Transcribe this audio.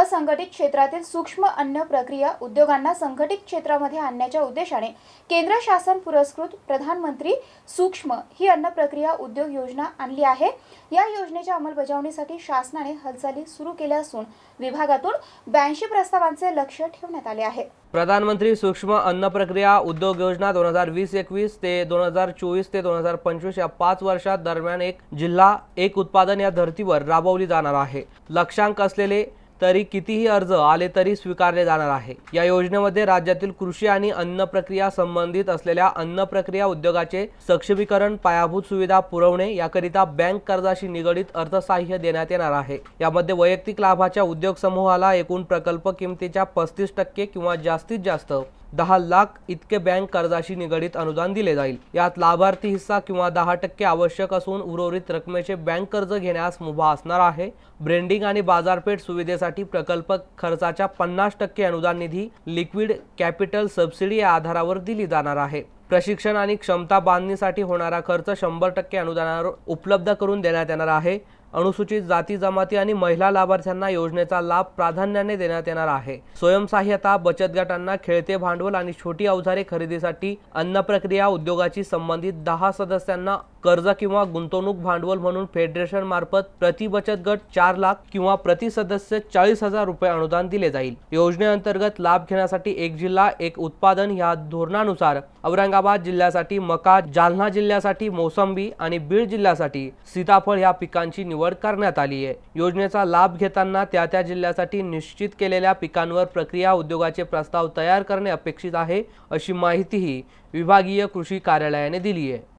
असंघटित क्षेत्रातील सूक्ष्म अन्न प्रक्रिया उद्योगांना संघटित क्षेत्रामध्ये आणण्याच्या उद्देशाने केंद्र शासन पुरस्कृत प्रधानमंत्री सूक्ष्म ही अन्न प्रक्रिया उद्योग योजना आणली आहे या योजनेच्या अंमलबजावणीसाठी शासनाने हालचाली सुरू केल्या असून विभागातून ब्याऐंशी प्रस्तावांचे लक्ष ठेवण्यात आले आहे प्रधानमंत्री सूक्ष्म अन्न प्रक्रिया उद्योग योजना दोन हजार वीस एकवीस ते दोन हजार चोवीस ते दोन हजार पंचवीस या पाच वर्षात दरम्यान एक जिल्हा एक उत्पादन या धर्तीवर राबवली जाणार आहे लक्षांक असलेले तरी कितीही अर्ज आले तरी स्वीकारले जाणार आहे या योजनेमध्ये राज्यातील कृषी आणि अन्न प्रक्रिया संबंधित असलेल्या अन्न प्रक्रिया उद्योगाचे सक्षमीकरण पायाभूत सुविधा पुरवणे याकरिता बँक कर्जाशी निगडित अर्थसहाय्य देण्यात येणार आहे यामध्ये वैयक्तिक लाभाच्या उद्योग समूहाला एकूण प्रकल्प किमतीच्या पस्तीस टक्के किंवा जास्तीत जास्त दहा लाख इतके बँक कर्जाशी निगडित अनुदान दिले जाईल यात लाभार्थी हिस्सा किंवा दहा टक्के आवश्यक असून उर्वरित रकमेचे बँक कर्ज घेण्यास मुभा असणार आहे ब्रेंडिंग आणि बाजारपेठ सुविधेसाठी प्रकल्प खर्चाच्या पन्नास टक्के अनुदान निधी लिक्विड कॅपिटल सबसिडी या आधारावर दिली जाणार आहे प्रशिक्षण आणि क्षमता बांधणीसाठी होणारा खर्च शंभर टक्के अनुदानावर उपलब्ध करून देण्यात येणार आहे अनुसूचित जाती जमाती आणि महिला लाभार्थ्यांना योजनेचा लाभ प्राधान्याने देण्यात येणार आहे स्वयंसहाय्यता बचत गटांना खेळते भांडवल आणि छोटी अवजारे खरेदीसाठी अन्न प्रक्रिया उद्योगाची संबंधित दहा सदस्यांना कर्ज किंवा गुंतवणूक भांडवल म्हणून फेडरेशन मार्फत प्रति बचत गट चार लाख किंवा प्रति सदस्य चाळीस हजार रुपये अनुदान दिले जाईल योजनेअंतर्गत लाभ घेण्यासाठी एक जिल्हा एक उत्पादन या धोरणानुसार औरंगाबाद जिल्ह्यासाठी मका जालना जिल्ह्यासाठी मोसंबी आणि बीड जिल्ह्यासाठी सीताफळ या पिकांची निवड करण्यात आली आहे योजनेचा लाभ घेताना त्या त्या जिल्ह्यासाठी निश्चित केलेल्या पिकांवर प्रक्रिया उद्योगाचे प्रस्ताव तयार करणे अपेक्षित आहे अशी माहितीही विभागीय कृषी कार्यालयाने दिली आहे